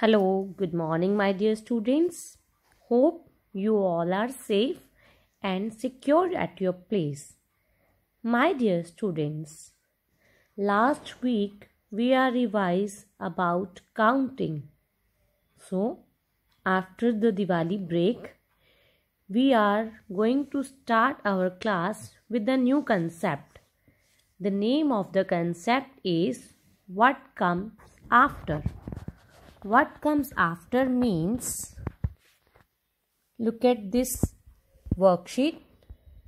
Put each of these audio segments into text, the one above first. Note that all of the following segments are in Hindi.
Hello, good morning, my dear students. Hope you all are safe and secure at your place. My dear students, last week we are revised about counting. So, after the Diwali break, we are going to start our class with a new concept. The name of the concept is What Comes After. what comes after means look at this worksheet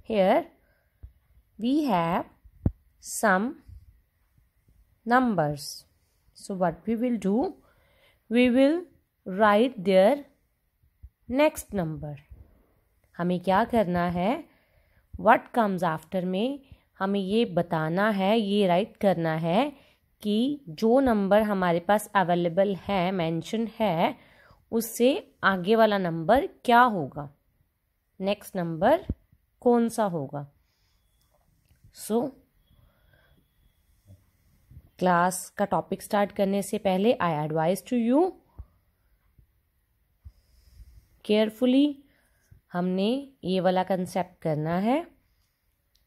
here we have some numbers so what we will do we will write their next number hame kya karna hai what comes after me hame ye batana hai ye write karna hai कि जो नंबर हमारे पास अवेलेबल है मेंशन है उससे आगे वाला नंबर क्या होगा नेक्स्ट नंबर कौन सा होगा सो so, क्लास का टॉपिक स्टार्ट करने से पहले I advise to you carefully हमने ये वाला कंसेप्ट करना है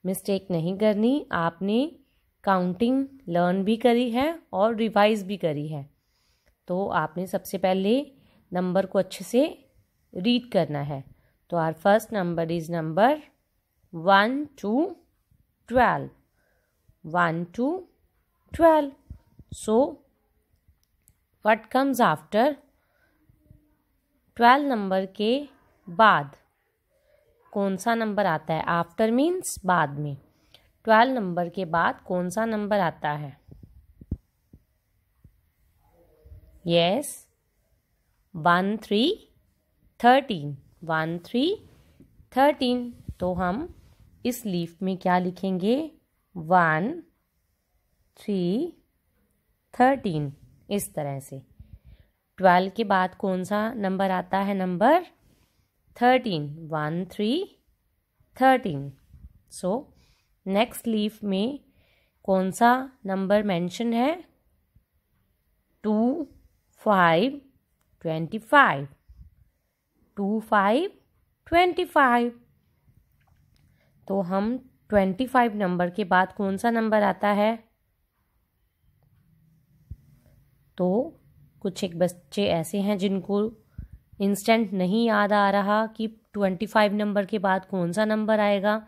मिस्टेक नहीं करनी आपने काउंटिंग लर्न भी करी है और रिवाइज भी करी है तो आपने सबसे पहले नंबर को अच्छे से रीड करना है तो our first number is number one two twelve one two twelve so what comes after twelve number के बाद कौन सा नंबर आता है आफ्टर मीन्स बाद में ट्वेल्व नंबर के बाद कौन सा नंबर आता है yes one three thirteen one three thirteen तो हम इस लीफ में क्या लिखेंगे वन थ्री थर्टीन इस तरह से ट्वेल्व के बाद कौन सा नंबर आता है number thirteen one three thirteen so next leaf में कौन सा नंबर मेंशन है two five twenty five two five twenty five तो हम ट्वेंटी फाइव नंबर के बाद कौन सा नंबर आता है तो कुछ एक बच्चे ऐसे हैं जिनको इंस्टेंट नहीं याद आ रहा कि ट्वेंटी फाइव नंबर के बाद कौन सा नंबर आएगा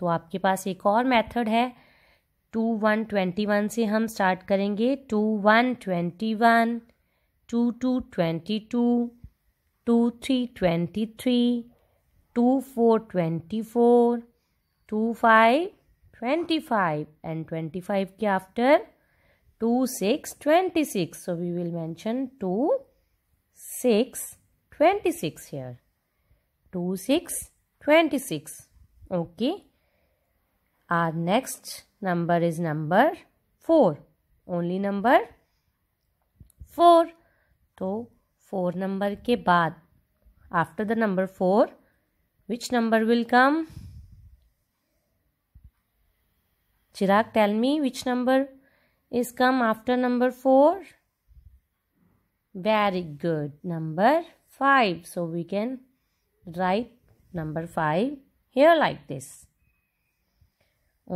तो आपके पास एक और मेथड है टू वन ट्वेंटी वन से हम स्टार्ट करेंगे two one twenty one two two twenty two two three twenty three two four twenty four two five twenty five and twenty five के after two six twenty six so we will mention two six twenty six here two six twenty six okay Our next number is number 4. Only number 4. So, 4 number ke baad. After the number 4, which number will come? Chirak, tell me which number is come after number 4? Very good. Number 5. So, we can write number 5 here like this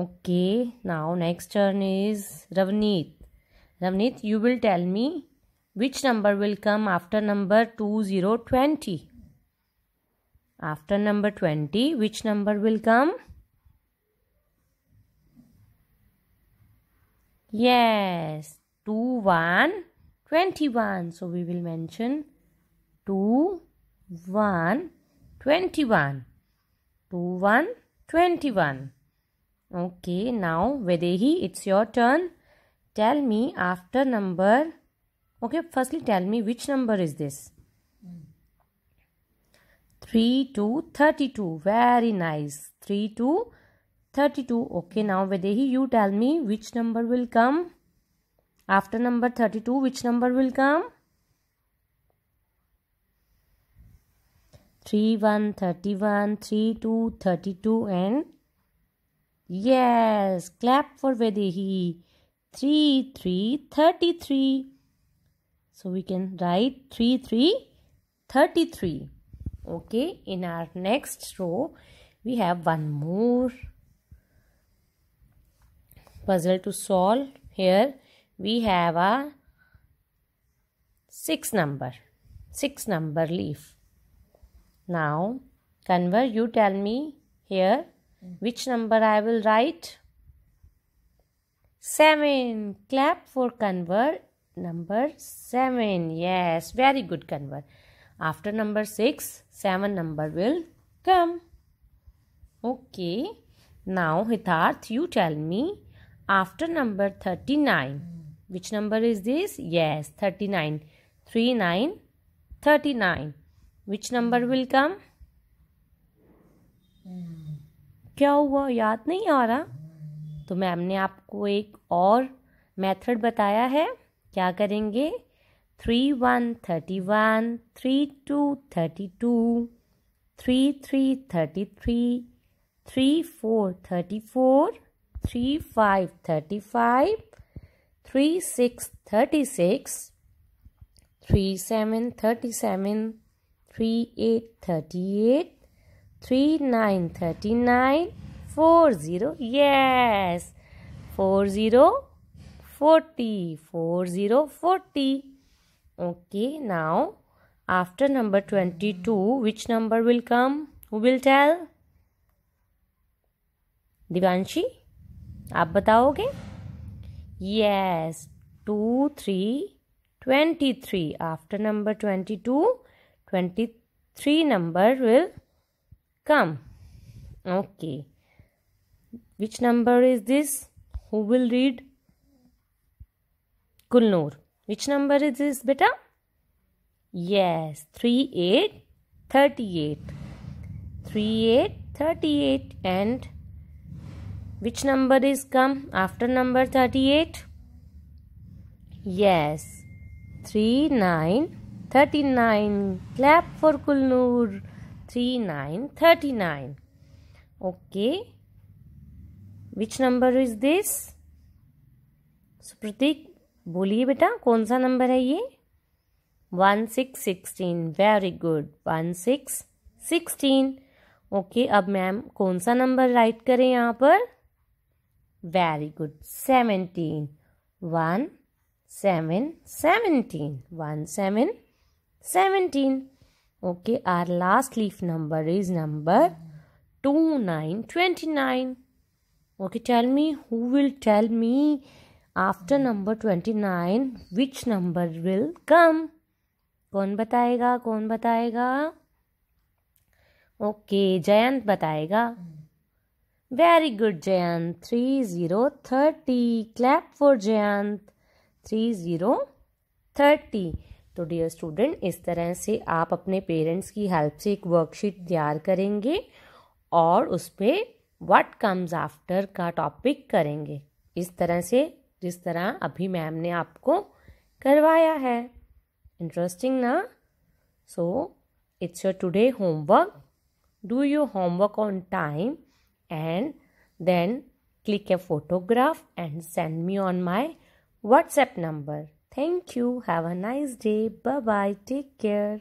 okay now next turn is Ravneet Ravneet you will tell me which number will come after number 2020 after number 20 which number will come yes 2 1 21 so we will mention 2 1 21 2 1 21 Okay, now Vedehi, it's your turn. Tell me after number. Okay, firstly tell me which number is this? 3 to 32. Very nice. 3 to 32. Okay, now Vedehi, you tell me which number will come? After number 32, which number will come? 3 1 31 3 2 32 and Yes, clap for Vedehi. 3, 3, 33. So we can write 3, 3, 33. Okay, in our next row, we have one more puzzle to solve. Here we have a 6 number, 6 number leaf. Now, Kanwar, you tell me here which number I will write? 7. Clap for Kanwar. Number 7. Yes, very good Kanwar. After number 6, 7 number will come. Okay. Now Hitarth, you tell me after number 39. Which number is this? Yes, 39. 39, 39. Which number will come? क्या हुआ याद नहीं आ रहा तो मैम ने आपको एक और मेथड बताया है क्या करेंगे three one thirty one three two thirty two three three thirty three three four thirty four three five thirty five three six thirty six three seven thirty seven three eight thirty eight three nine thirty nine four zero yes four zero forty four zero forty okay now after number 22 which number will come who will tell Divanshi, आप बताओगे yes, 2, 3, 23, after number 22, 23 number will come okay which number is this who will read kulnur which number is this beta yes 38 38 38 38 and which number is come after number 38 yes 39 39 clap for kulnur three nine thirty nine okay which number is this so बोलिए बेटा कौन सा नंबर है ये one six sixteen very good one six sixteen okay अब मैम कौन सा नंबर राइट करें यहाँ पर very good seventeen one seven seventeen one seven seventeen okay our leaf number is number two nine twenty nine okay tell me who will tell me after number twenty nine which number will come कौन बताएगा कौन बताएगा ओके जयंत बताएगा very good Jayant three zero thirty clap for Jayant three zero thirty तो डियर स्टूडेंट इस तरह से आप अपने पेरेंट्स की हेल्प से एक वर्कशीट तैयार करेंगे और उस पर वट कम्स आफ्टर का टॉपिक करेंगे इस तरह से जिस तरह अभी मैम ने आपको करवाया है इंटरेस्टिंग ना so it's your today homework do your homework on time and then click a photograph and send me on my WhatsApp number Thank you. Have a nice day. Bye bye. Take care.